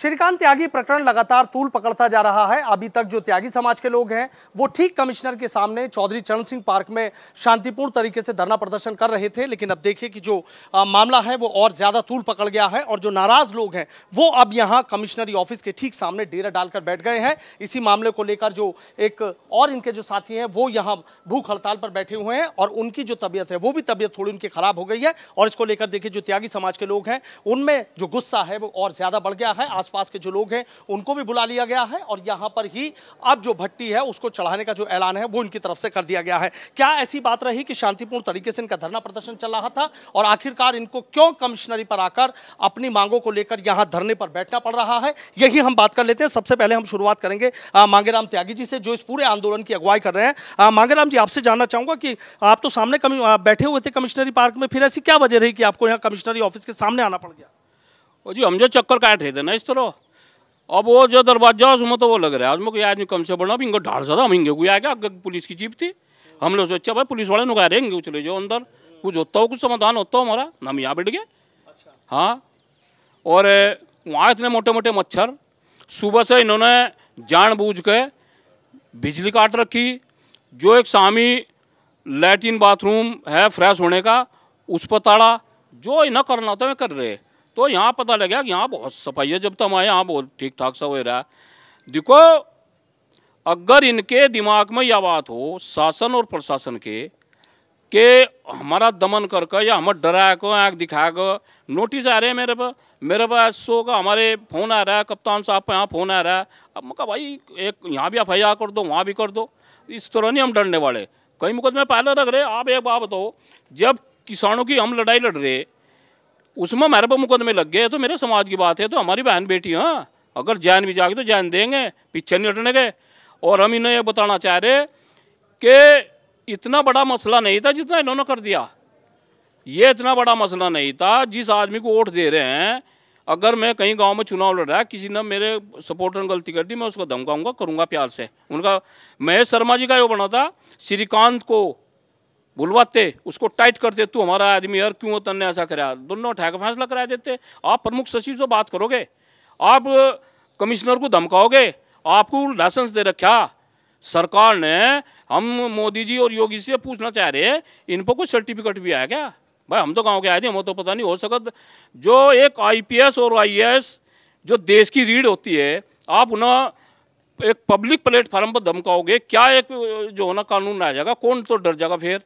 श्रीकांत त्यागी प्रकरण लगातार तूल पकड़ता जा रहा है अभी तक जो त्यागी समाज के लोग हैं वो ठीक कमिश्नर के सामने चौधरी चरण सिंह पार्क में शांतिपूर्ण तरीके से धरना प्रदर्शन कर रहे थे लेकिन अब देखिए कि जो आ, मामला है वो और ज़्यादा तूल पकड़ गया है और जो नाराज़ लोग हैं वो अब यहाँ कमिश्नरी ऑफिस के ठीक सामने डेरा डालकर बैठ गए हैं इसी मामले को लेकर जो एक और इनके जो साथी हैं वो यहाँ भूख हड़ताल पर बैठे हुए हैं और उनकी जो तबीयत है वो भी तबीयत थोड़ी उनकी ख़राब हो गई है और इसको लेकर देखिए जो त्यागी समाज के लोग हैं उनमें जो गुस्सा है वो और ज़्यादा बढ़ गया है आसपास के जो लोग हैं उनको भी बुला लिया गया है और यहाँ पर ही अब जो भट्टी है उसको चढ़ाने का जो ऐलान है वो इनकी तरफ से कर दिया गया है क्या ऐसी बात रही कि शांतिपूर्ण तरीके से इनका धरना प्रदर्शन चल रहा था और आखिरकार इनको क्यों कमिश्नरी पर आकर अपनी मांगों को लेकर यहाँ धरने पर बैठना पड़ रहा है यही हम बात कर लेते हैं सबसे पहले हम शुरुआत करेंगे मांगेराम त्यागी जी से जो इस पूरे आंदोलन की अगुवाई कर रहे हैं मांगेराम जी आपसे जानना चाहूँगा कि आप तो सामने बैठे हुए थे कमिश्नरी पार्क में फिर ऐसी क्या वजह रही कि आपको यहाँ कमिश्नरी ऑफिस के सामने आना पड़ गया वो जी हम जो चक्कर काट रहे थे ना इस तरह अब वो जो दरवाजा उसमें तो वो लग रहा है उसमें कोई आदमी कम से बढ़ना भी इनको ढाल सा था हम इनके कोई आ गया पुलिस की जीप थी हम लोग सोचा भाई पुलिस वाले नुका रहेंगे चले जाओ अंदर कुछ होता हो कुछ समाधान होता हो हमारा हम यहाँ बैठ गए अच्छा। हाँ और वहाँ इतने मोटे मोटे मच्छर सुबह से इन्होंने बूझ के बिजली काट रखी जो एक सामी लैट्रिन बाथरूम है फ्रेश होने का उस पर ताड़ा जो इन्हें करना होता है कर रहे तो यहाँ पता लगा कि यहाँ बहुत सफाई है जब तक तो आए यहाँ बहुत ठीक ठाक सा हो रहा है देखो अगर इनके दिमाग में यह बात हो शासन और प्रशासन के कि हमारा दमन कर कर या हमें डरा को आँख दिखा कर नोटिस आ रहे हैं मेरे पास मेरे पास शो का हमारे फ़ोन आ रहा है कप्तान साहब पर यहाँ फ़ोन आ रहा है अब मैं भाई एक यहाँ भी एफ आई कर दो वहाँ भी कर दो इस तरह नहीं हम डरने वाले कई मुकदमे पहले रख रहे आप एक बात बताओ जब किसानों की हम लड़ाई लड़ रहे उसमें हमारे पर मुकदमे लग गए तो मेरे समाज की बात है तो हमारी बहन बेटी हाँ अगर जैन भी जाएगी तो जैन देंगे पीछे नहीं हटने गए और हम इन्हें ये बताना चाह रहे कि इतना बड़ा मसला नहीं था जितना इन्होंने कर दिया ये इतना बड़ा मसला नहीं था जिस आदमी को वोट दे रहे हैं अगर मैं कहीं गांव में चुनाव लड़ रहा है किसी ने मेरे सपोर्टर ने गलती कर दी मैं उसको धमकाऊंगा करूंगा प्यार से उनका महेश शर्मा जी का यो बना था श्रीकांत को बुलवाते उसको टाइट करते तू हमारा आदमी यार क्यों तन्ने ऐसा करा दोनों ठहका फैसला करा देते आप प्रमुख सचिव से बात करोगे आप कमिश्नर को धमकाओगे आपको लाइसेंस दे रखा सरकार ने हम मोदी जी और योगी से पूछना चाह रहे हैं इन पर कुछ सर्टिफिकेट भी आया क्या भाई हम तो गांव के आए थे हमें तो पता नहीं हो सकत जो एक आईपीएस और आईएएस जो देश की रीढ़ होती है आप उन्हें एक पब्लिक प्लेटफार्म पर धमकाओगे क्या एक जो होना कानून आ जाएगा कौन तो डर जाएगा फिर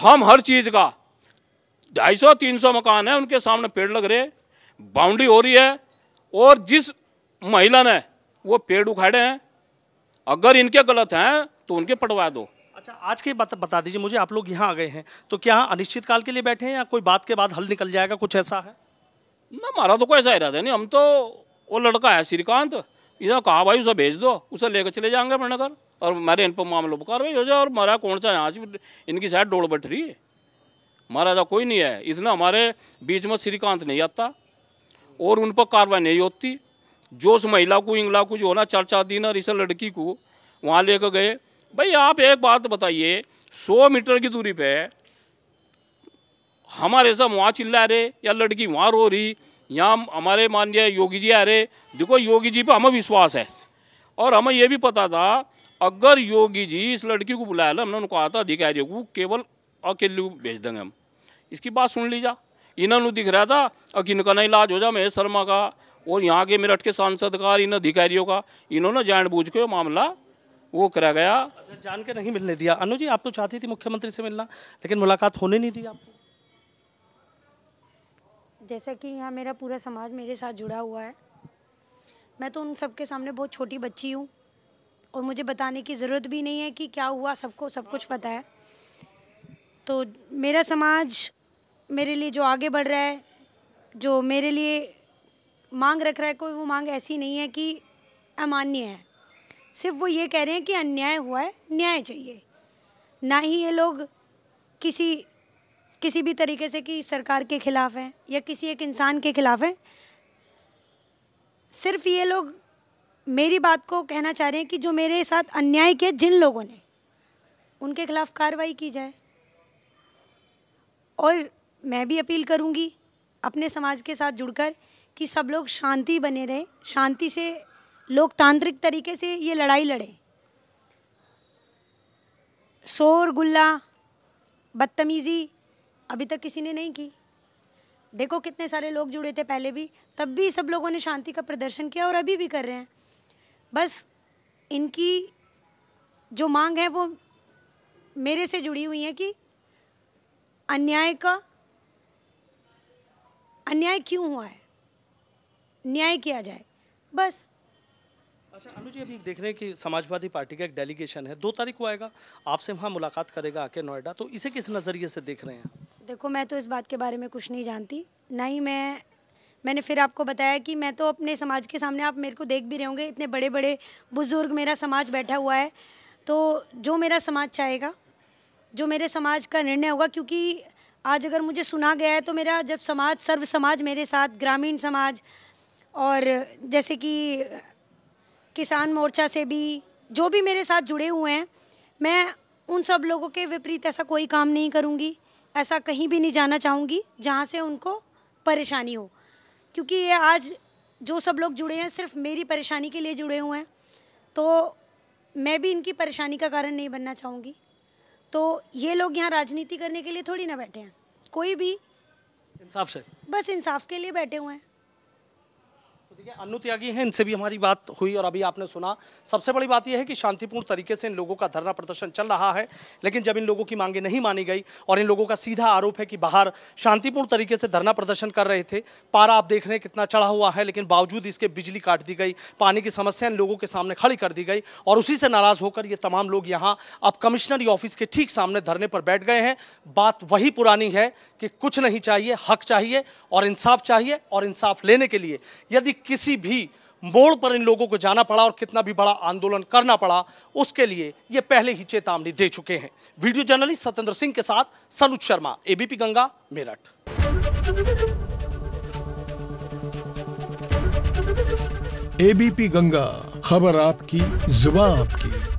हम हर चीज़ का ढाई सौ तीन सौ मकान है उनके सामने पेड़ लग रहे बाउंड्री हो रही है और जिस महिला ने वो पेड़ उखाड़े हैं अगर इनके गलत हैं तो उनके पटवा दो अच्छा आज की बात बता दीजिए मुझे आप लोग यहाँ आ गए हैं तो क्या अनिश्चित काल के लिए बैठे हैं या कोई बात के बाद हल निकल जाएगा कुछ ऐसा है ना हमारा तो कोई ऐसा इरादा नहीं हम तो वो लड़का है श्रीकांत इधर कहा भाई उसे भेज दो उसे लेकर चले जाएंगे अपने घर और मारे इन पर मामलों पर कार्रवाई हो जाए और मारा कौन सा यहाँ से इनकी शायद डोड़ बैठ रही है महाराजा कोई नहीं है इतना हमारे बीच में श्रीकांत नहीं आता और उन पर कार्रवाई नहीं होती जो उस महिला को इंगला को जो होना चार चार दिन और इस लड़की को वहाँ ले गए भाई आप एक बात बताइए सौ मीटर की दूरी पे हमारे सब वहाँ चिल्ला रहे या लड़की वहाँ रो रही यहाँ हमारे माननीय योगी जी आ रहे देखो योगी जी पर हमें विश्वास है और हमें यह भी पता था अगर योगी जी इस लड़की को बुलाया हमने उनको आता अधिकारी को केवल अकेले भेज देंगे हम इसकी बात सुन लीजा इन्होंने दिख रहा था और इनका ना इलाज हो जा महेश शर्मा का और यहाँ के मेरठ के सांसद का इन अधिकारियों का इन्होंने बूझ के मामला वो करा गया अच्छा जान के नहीं मिलने दिया अनु जी आप तो चाहती थी मुख्यमंत्री से मिलना लेकिन मुलाकात होने नहीं दी आपको जैसा कि यहाँ मेरा पूरा समाज मेरे साथ जुड़ा हुआ है मैं तो उन सबके सामने बहुत छोटी बच्ची हूँ और मुझे बताने की ज़रूरत भी नहीं है कि क्या हुआ सबको सब कुछ पता है तो मेरा समाज मेरे लिए जो आगे बढ़ रहा है जो मेरे लिए मांग रख रहा है कोई वो मांग ऐसी नहीं है कि अमान्य है सिर्फ वो ये कह रहे हैं कि अन्याय हुआ है न्याय चाहिए ना ही ये लोग किसी किसी भी तरीके से कि सरकार के खिलाफ हैं या किसी एक इंसान के खिलाफ हैं सिर्फ ये लोग मेरी बात को कहना चाह रहे हैं कि जो मेरे साथ अन्याय किया जिन लोगों ने उनके खिलाफ कार्रवाई की जाए और मैं भी अपील करूंगी अपने समाज के साथ जुड़कर कि सब लोग शांति बने रहे शांति से लोकतांत्रिक तरीके से ये लड़ाई लड़े शोर गुल्ला बदतमीज़ी अभी तक किसी ने नहीं की देखो कितने सारे लोग जुड़े थे पहले भी तब भी सब लोगों ने शांति का प्रदर्शन किया और अभी भी कर रहे हैं बस इनकी जो मांग है वो मेरे से जुड़ी हुई है कि अन्याय का अन्याय क्यों हुआ है न्याय किया जाए बस अच्छा अनु जी अभी देख रहे हैं कि समाजवादी पार्टी का एक डेलीगेशन है दो तारीख को आएगा आपसे वहाँ मुलाकात करेगा आके नोएडा तो इसे किस नज़रिए से देख रहे हैं देखो मैं तो इस बात के बारे में कुछ नहीं जानती ना ही मैं मैंने फिर आपको बताया कि मैं तो अपने समाज के सामने आप मेरे को देख भी रहे होंगे इतने बड़े बड़े बुज़ुर्ग मेरा समाज बैठा हुआ है तो जो मेरा समाज चाहेगा जो मेरे समाज का निर्णय होगा क्योंकि आज अगर मुझे सुना गया है तो मेरा जब समाज सर्व समाज मेरे साथ ग्रामीण समाज और जैसे कि किसान मोर्चा से भी जो भी मेरे साथ जुड़े हुए हैं मैं उन सब लोगों के विपरीत ऐसा कोई काम नहीं करूँगी ऐसा कहीं भी नहीं जाना चाहूँगी जहाँ से उनको परेशानी हो क्योंकि ये आज जो सब लोग जुड़े हैं सिर्फ मेरी परेशानी के लिए जुड़े हुए हैं तो मैं भी इनकी परेशानी का कारण नहीं बनना चाहूँगी तो ये लोग यहाँ राजनीति करने के लिए थोड़ी ना बैठे हैं कोई भी इंसाफ से बस इंसाफ के लिए बैठे हुए हैं अनु त्यागी हैं इनसे भी हमारी बात हुई और अभी आपने सुना सबसे बड़ी बात यह है कि शांतिपूर्ण तरीके से इन लोगों का धरना प्रदर्शन चल रहा है लेकिन जब इन लोगों की मांगे नहीं मानी गई और इन लोगों का सीधा आरोप है कि बाहर शांतिपूर्ण तरीके से धरना प्रदर्शन कर रहे थे पारा आप देख रहे हैं कितना चढ़ा हुआ है लेकिन बावजूद इसके बिजली काट दी गई पानी की समस्या इन लोगों के सामने खड़ी कर दी गई और उसी से नाराज़ होकर ये तमाम लोग यहाँ अब कमिश्नरी ऑफिस के ठीक सामने धरने पर बैठ गए हैं बात वही पुरानी है कि कुछ नहीं चाहिए हक चाहिए और इंसाफ चाहिए और इंसाफ लेने के लिए यदि किसी भी मोड़ पर इन लोगों को जाना पड़ा और कितना भी बड़ा आंदोलन करना पड़ा उसके लिए ये पहले ही चेतावनी दे चुके हैं वीडियो जर्नलिस्ट सत्येंद्र सिंह के साथ सनुज शर्मा एबीपी गंगा मेरठ एबीपी गंगा खबर आपकी जुबा आपकी